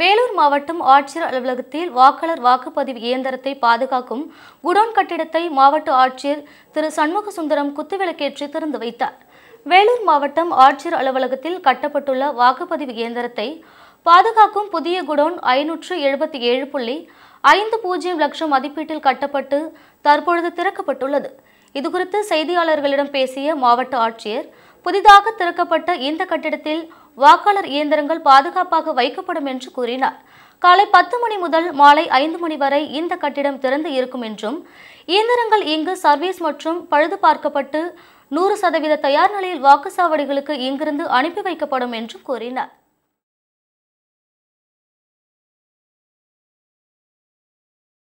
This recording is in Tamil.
வேலூர் மாவட்டம் ஆட்சியர் அலுவலகத்தில் வாக்காளர் வாக்குப்பதிவு இயந்திரத்தை பாதுகாக்கும் குடோன் கட்டிடத்தை மாவட்ட ஆட்சியர் திரு சண்முக சுந்தரம் குத்துவிளக்கேற்றி திறந்து வைத்தார் வேலூர் மாவட்டம் ஆட்சியர் அலுவலகத்தில் கட்டப்பட்டுள்ள வாக்குப்பதிவு இயந்திரத்தை பாதுகாக்கும் புதிய குடோன் ஐநூற்று எழுபத்தி ஏழு புள்ளி ஐந்து பூஜ்ஜியம் லட்சம் மதிப்பீட்டில் கட்டப்பட்டு தற்பொழுது திறக்கப்பட்டுள்ளது இதுகுறித்து செய்தியாளர்களிடம் பேசிய மாவட்ட ஆட்சியர் புதிதாக திறக்கப்பட்ட இந்த கட்டிடத்தில் வாக்காளர் இயந்திரங்கள் பாதுகாப்பாக வைக்கப்படும் என்று கூறினார் காலை பத்து மணி முதல் மாலை ஐந்து மணி வரை இந்த கட்டிடம் திறந்து இருக்கும் என்றும் இயந்திரங்கள் இங்கு சர்வீஸ் மற்றும் பழுது பார்க்கப்பட்டு நூறு சதவீத தயார் நிலையில் வாக்குச்சாவடிகளுக்கு இங்கிருந்து அனுப்பி வைக்கப்படும் என்றும் கூறினார்